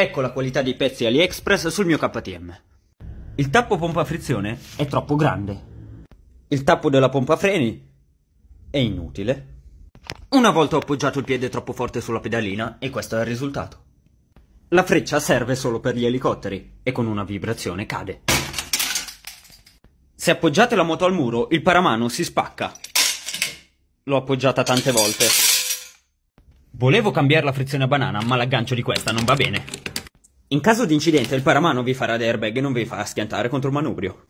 Ecco la qualità dei pezzi AliExpress sul mio KTM. Il tappo pompa frizione è troppo grande. Il tappo della pompa freni è inutile. Una volta ho appoggiato il piede troppo forte sulla pedalina e questo è il risultato. La freccia serve solo per gli elicotteri e con una vibrazione cade. Se appoggiate la moto al muro, il paramano si spacca. L'ho appoggiata tante volte. Volevo cambiare la frizione a banana, ma l'aggancio di questa non va bene. In caso di incidente il paramano vi farà da airbag e non vi farà schiantare contro un manubrio.